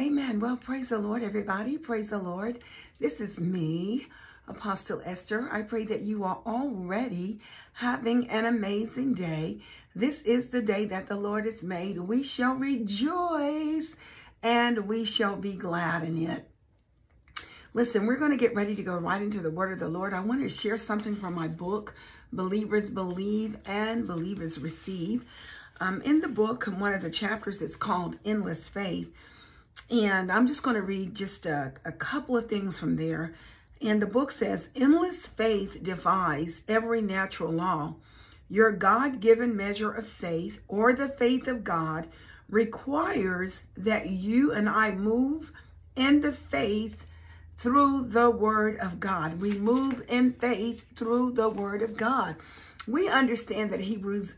Amen. Well, praise the Lord, everybody. Praise the Lord. This is me, Apostle Esther. I pray that you are already having an amazing day. This is the day that the Lord has made. We shall rejoice and we shall be glad in it. Listen, we're going to get ready to go right into the word of the Lord. I want to share something from my book, Believers Believe and Believers Receive. Um, in the book, in one of the chapters, it's called Endless Faith. And I'm just going to read just a, a couple of things from there. And the book says, Endless faith defies every natural law. Your God given measure of faith or the faith of God requires that you and I move in the faith through the word of God. We move in faith through the word of God. We understand that Hebrews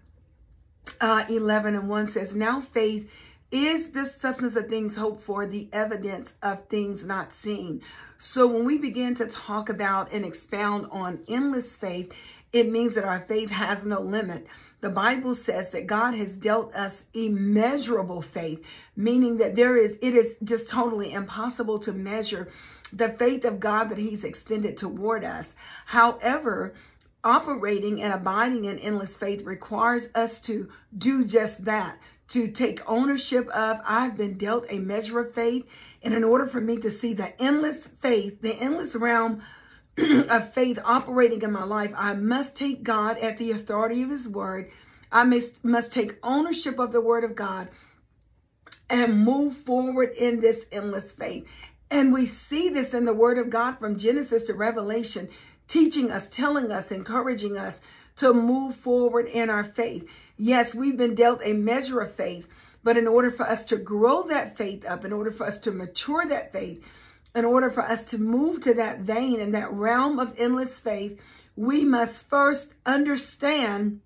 uh, 11 and 1 says, Now faith is this substance of things hoped for the evidence of things not seen? So when we begin to talk about and expound on endless faith, it means that our faith has no limit. The Bible says that God has dealt us immeasurable faith, meaning that there is, it is just totally impossible to measure the faith of God that he's extended toward us. However, operating and abiding in endless faith requires us to do just that, to take ownership of. I've been dealt a measure of faith. And in order for me to see the endless faith, the endless realm of faith operating in my life, I must take God at the authority of his word. I must, must take ownership of the word of God and move forward in this endless faith. And we see this in the word of God from Genesis to Revelation teaching us, telling us, encouraging us to move forward in our faith. Yes, we've been dealt a measure of faith, but in order for us to grow that faith up, in order for us to mature that faith, in order for us to move to that vein and that realm of endless faith, we must first understand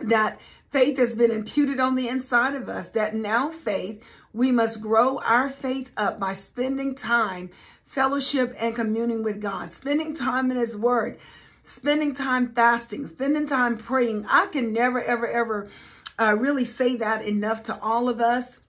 that faith has been imputed on the inside of us, that now faith, we must grow our faith up by spending time fellowship and communing with God, spending time in his word, spending time fasting, spending time praying. I can never, ever, ever uh, really say that enough to all of us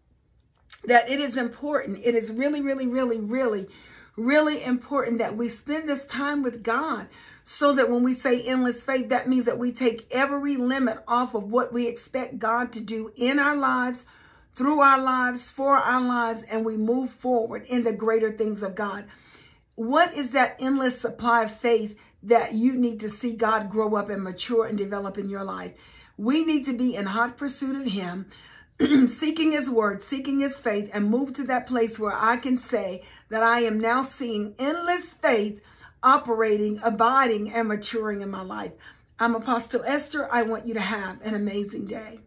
that it is important. It is really, really, really, really, really important that we spend this time with God so that when we say endless faith, that means that we take every limit off of what we expect God to do in our lives through our lives, for our lives, and we move forward in the greater things of God. What is that endless supply of faith that you need to see God grow up and mature and develop in your life? We need to be in hot pursuit of him, seeking his word, seeking his faith, and move to that place where I can say that I am now seeing endless faith operating, abiding, and maturing in my life. I'm Apostle Esther. I want you to have an amazing day.